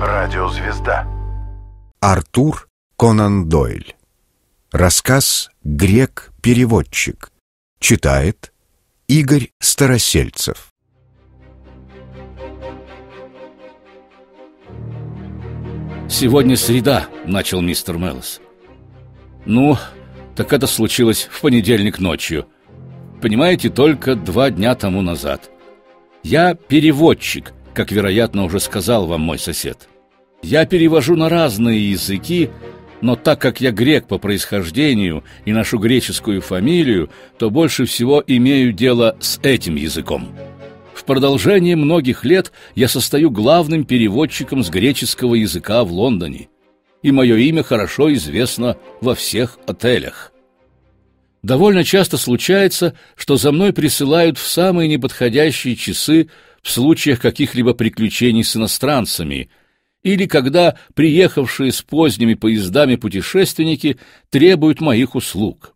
Радиозвезда. Артур Конан Дойль. Рассказ «Грек-переводчик». Читает Игорь Старосельцев. «Сегодня среда», — начал мистер Меллос. «Ну, так это случилось в понедельник ночью. Понимаете, только два дня тому назад. Я переводчик, как, вероятно, уже сказал вам мой сосед. Я перевожу на разные языки, но так как я грек по происхождению и ношу греческую фамилию, то больше всего имею дело с этим языком. В продолжение многих лет я состою главным переводчиком с греческого языка в Лондоне, и мое имя хорошо известно во всех отелях. Довольно часто случается, что за мной присылают в самые неподходящие часы в случаях каких-либо приключений с иностранцами или когда приехавшие с поздними поездами путешественники требуют моих услуг.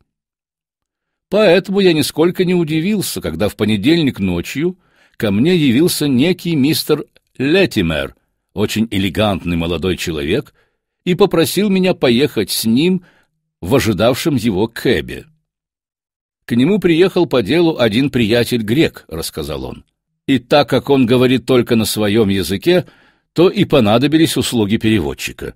Поэтому я нисколько не удивился, когда в понедельник ночью ко мне явился некий мистер Летимер, очень элегантный молодой человек, и попросил меня поехать с ним в ожидавшем его кэбе. К нему приехал по делу один приятель-грек, — рассказал он и так как он говорит только на своем языке, то и понадобились услуги переводчика.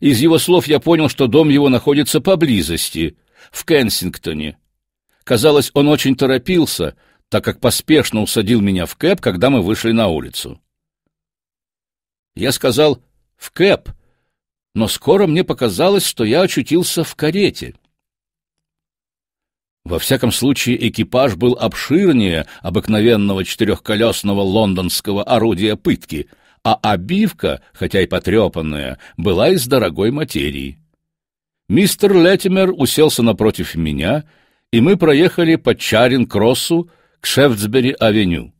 Из его слов я понял, что дом его находится поблизости, в Кенсингтоне. Казалось, он очень торопился, так как поспешно усадил меня в кэп, когда мы вышли на улицу. Я сказал «в кэп», но скоро мне показалось, что я очутился в карете. Во всяком случае, экипаж был обширнее обыкновенного четырехколесного лондонского орудия пытки, а обивка, хотя и потрепанная, была из дорогой материи. Мистер Леттимер уселся напротив меня, и мы проехали по Чаринг-Кроссу к Шефтсбери-авеню.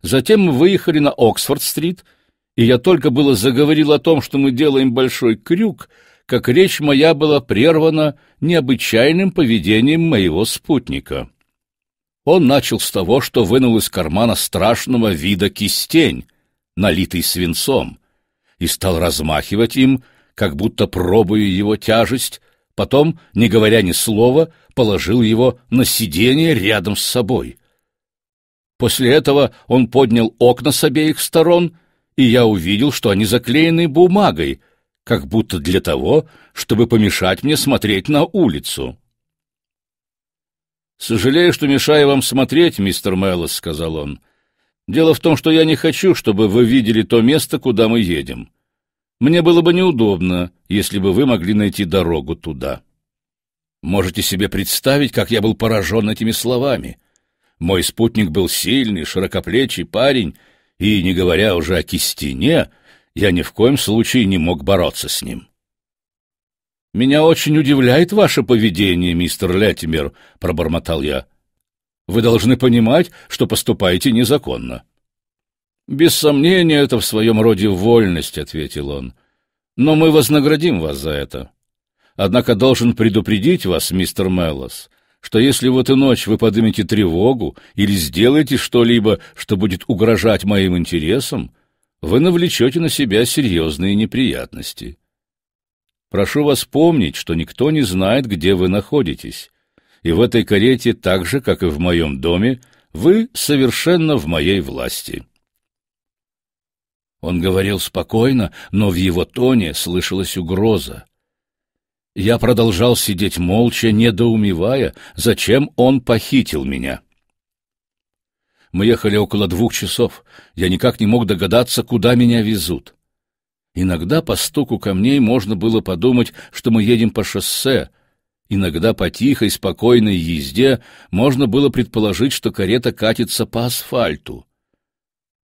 Затем мы выехали на Оксфорд-стрит, и я только было заговорил о том, что мы делаем большой крюк, как речь моя была прервана необычайным поведением моего спутника. Он начал с того, что вынул из кармана страшного вида кистень, налитый свинцом, и стал размахивать им, как будто пробуя его тяжесть, потом, не говоря ни слова, положил его на сиденье рядом с собой. После этого он поднял окна с обеих сторон, и я увидел, что они заклеены бумагой, как будто для того, чтобы помешать мне смотреть на улицу. «Сожалею, что мешаю вам смотреть, мистер Меллос», — сказал он. «Дело в том, что я не хочу, чтобы вы видели то место, куда мы едем. Мне было бы неудобно, если бы вы могли найти дорогу туда». Можете себе представить, как я был поражен этими словами. Мой спутник был сильный, широкоплечий парень, и, не говоря уже о кистине, я ни в коем случае не мог бороться с ним. «Меня очень удивляет ваше поведение, мистер Леттимер», — пробормотал я. «Вы должны понимать, что поступаете незаконно». «Без сомнения, это в своем роде вольность», — ответил он. «Но мы вознаградим вас за это. Однако должен предупредить вас, мистер Меллос, что если в эту ночь вы поднимете тревогу или сделаете что-либо, что будет угрожать моим интересам, вы навлечете на себя серьезные неприятности. Прошу вас помнить, что никто не знает, где вы находитесь, и в этой карете, так же, как и в моем доме, вы совершенно в моей власти». Он говорил спокойно, но в его тоне слышалась угроза. Я продолжал сидеть молча, недоумевая, зачем он похитил меня. Мы ехали около двух часов. Я никак не мог догадаться, куда меня везут. Иногда по стуку камней можно было подумать, что мы едем по шоссе. Иногда по тихой, спокойной езде можно было предположить, что карета катится по асфальту.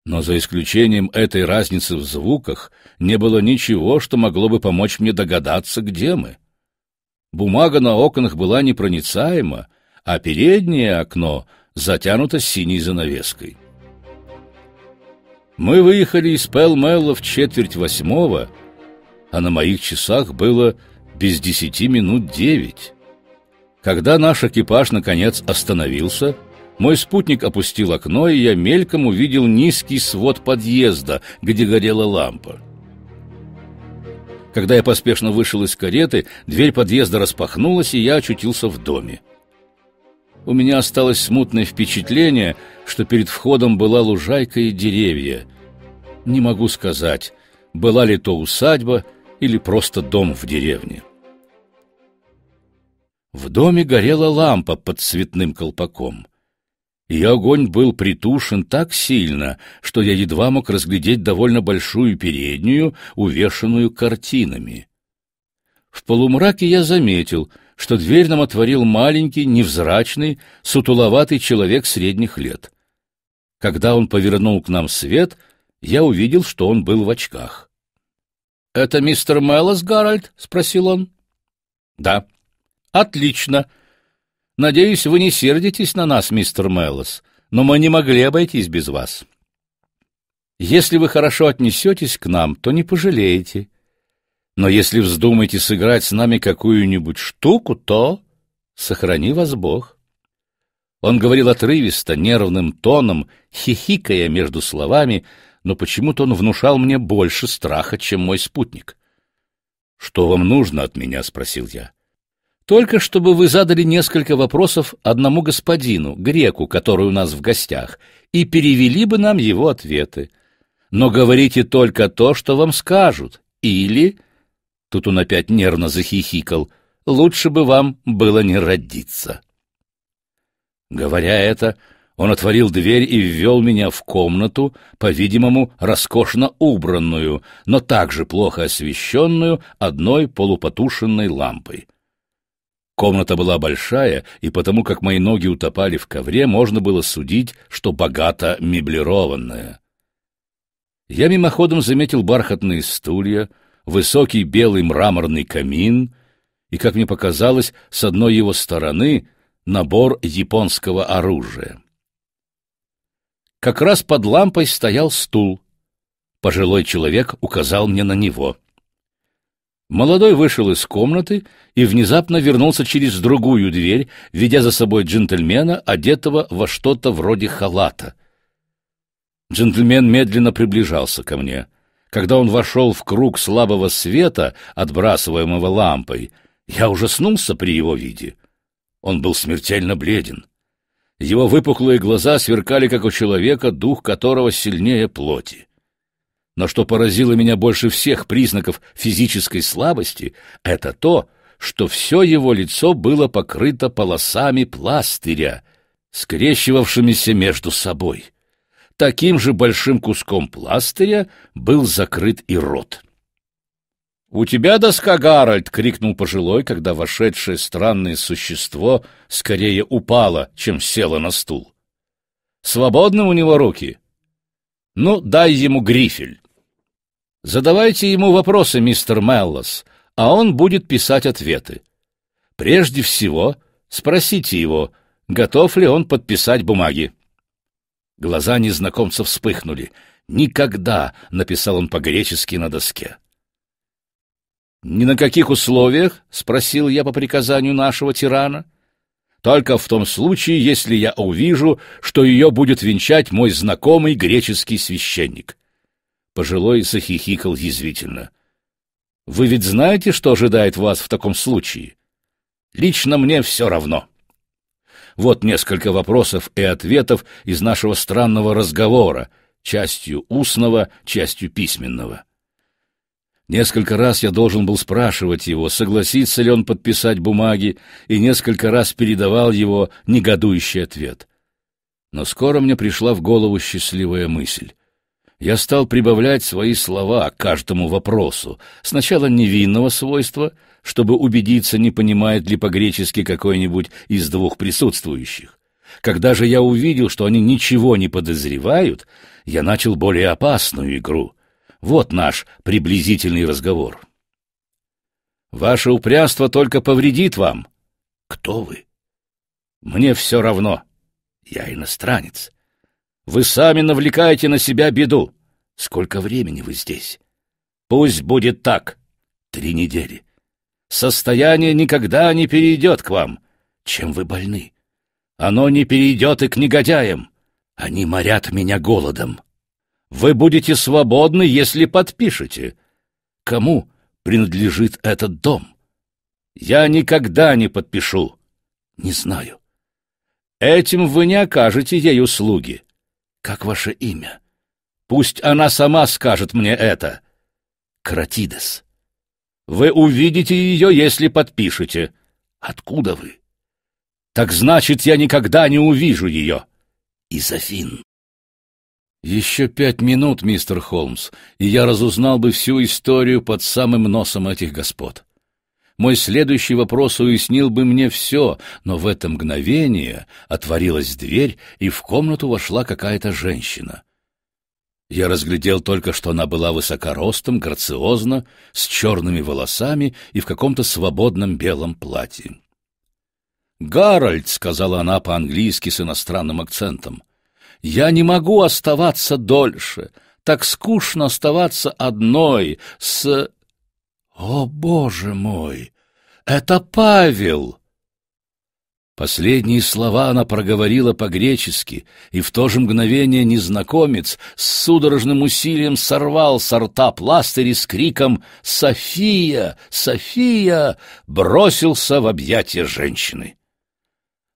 Но за исключением этой разницы в звуках не было ничего, что могло бы помочь мне догадаться, где мы. Бумага на окнах была непроницаема, а переднее окно — затянута синей занавеской. Мы выехали из Пелмелла в четверть восьмого, а на моих часах было без десяти минут девять. Когда наш экипаж наконец остановился, мой спутник опустил окно, и я мельком увидел низкий свод подъезда, где горела лампа. Когда я поспешно вышел из кареты, дверь подъезда распахнулась, и я очутился в доме. У меня осталось смутное впечатление, что перед входом была лужайка и деревья. Не могу сказать, была ли то усадьба или просто дом в деревне. В доме горела лампа под цветным колпаком. Ее огонь был притушен так сильно, что я едва мог разглядеть довольно большую переднюю, увешанную картинами. В полумраке я заметил — что дверь нам отворил маленький, невзрачный, сутуловатый человек средних лет. Когда он повернул к нам свет, я увидел, что он был в очках. — Это мистер Меллос, Гарольд? — спросил он. — Да. — Отлично. Надеюсь, вы не сердитесь на нас, мистер Меллос, но мы не могли обойтись без вас. Если вы хорошо отнесетесь к нам, то не пожалеете, но если вздумаете сыграть с нами какую-нибудь штуку, то сохрани вас Бог. Он говорил отрывисто, нервным тоном, хихикая между словами, но почему-то он внушал мне больше страха, чем мой спутник. «Что вам нужно от меня?» — спросил я. «Только чтобы вы задали несколько вопросов одному господину, греку, который у нас в гостях, и перевели бы нам его ответы. Но говорите только то, что вам скажут, или Тут он опять нервно захихикал. «Лучше бы вам было не родиться». Говоря это, он отворил дверь и ввел меня в комнату, по-видимому, роскошно убранную, но также плохо освещенную одной полупотушенной лампой. Комната была большая, и потому как мои ноги утопали в ковре, можно было судить, что богато меблированная. Я мимоходом заметил бархатные стулья — высокий белый мраморный камин и, как мне показалось, с одной его стороны набор японского оружия. Как раз под лампой стоял стул. Пожилой человек указал мне на него. Молодой вышел из комнаты и внезапно вернулся через другую дверь, ведя за собой джентльмена, одетого во что-то вроде халата. Джентльмен медленно приближался ко мне — когда он вошел в круг слабого света, отбрасываемого лампой, я ужаснулся при его виде. Он был смертельно бледен. Его выпуклые глаза сверкали, как у человека, дух которого сильнее плоти. Но что поразило меня больше всех признаков физической слабости, это то, что все его лицо было покрыто полосами пластыря, скрещивавшимися между собой. Таким же большим куском пластыря был закрыт и рот. «У тебя доска, Гарольд!» — крикнул пожилой, когда вошедшее странное существо скорее упало, чем село на стул. «Свободны у него руки?» «Ну, дай ему грифель!» «Задавайте ему вопросы, мистер Меллос, а он будет писать ответы. Прежде всего, спросите его, готов ли он подписать бумаги». Глаза незнакомца вспыхнули. «Никогда!» — написал он по-гречески на доске. «Ни на каких условиях?» — спросил я по приказанию нашего тирана. «Только в том случае, если я увижу, что ее будет венчать мой знакомый греческий священник». Пожилой захихикал язвительно. «Вы ведь знаете, что ожидает вас в таком случае? Лично мне все равно». Вот несколько вопросов и ответов из нашего странного разговора, частью устного, частью письменного. Несколько раз я должен был спрашивать его, согласится ли он подписать бумаги, и несколько раз передавал его негодующий ответ. Но скоро мне пришла в голову счастливая мысль. Я стал прибавлять свои слова к каждому вопросу, сначала невинного свойства — чтобы убедиться, не понимает ли по-гречески какой-нибудь из двух присутствующих. Когда же я увидел, что они ничего не подозревают, я начал более опасную игру. Вот наш приблизительный разговор. «Ваше упрямство только повредит вам». «Кто вы?» «Мне все равно. Я иностранец. Вы сами навлекаете на себя беду. Сколько времени вы здесь?» «Пусть будет так. Три недели. Состояние никогда не перейдет к вам. Чем вы больны? Оно не перейдет и к негодяям. Они морят меня голодом. Вы будете свободны, если подпишете. Кому принадлежит этот дом? Я никогда не подпишу. Не знаю. Этим вы не окажете ей услуги. Как ваше имя? Пусть она сама скажет мне это. Кратидес. Вы увидите ее, если подпишете. Откуда вы? Так значит, я никогда не увижу ее. Изофин. Еще пять минут, мистер Холмс, и я разузнал бы всю историю под самым носом этих господ. Мой следующий вопрос уяснил бы мне все, но в это мгновение отворилась дверь, и в комнату вошла какая-то женщина. Я разглядел только, что она была высокоростом, грациозна, с черными волосами и в каком-то свободном белом платье. «Гарольд», — сказала она по-английски с иностранным акцентом, — «я не могу оставаться дольше. Так скучно оставаться одной с...» «О, боже мой! Это Павел!» Последние слова она проговорила по-гречески, и в то же мгновение незнакомец с судорожным усилием сорвал с рта пластыри с криком «София! София!» бросился в объятия женщины.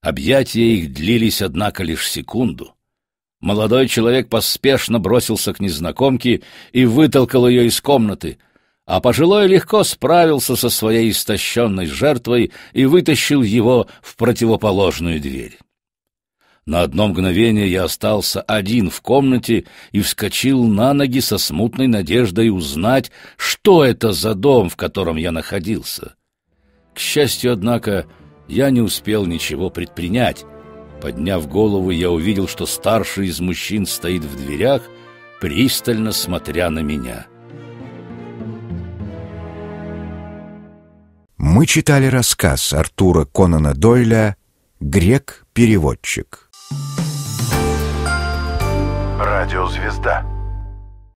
Объятия их длились, однако, лишь секунду. Молодой человек поспешно бросился к незнакомке и вытолкал ее из комнаты — а пожилой легко справился со своей истощенной жертвой и вытащил его в противоположную дверь. На одно мгновение я остался один в комнате и вскочил на ноги со смутной надеждой узнать, что это за дом, в котором я находился. К счастью, однако, я не успел ничего предпринять. Подняв голову, я увидел, что старший из мужчин стоит в дверях, пристально смотря на меня. — Мы читали рассказ Артура Конана Дойля «Грек-переводчик». Радио Звезда.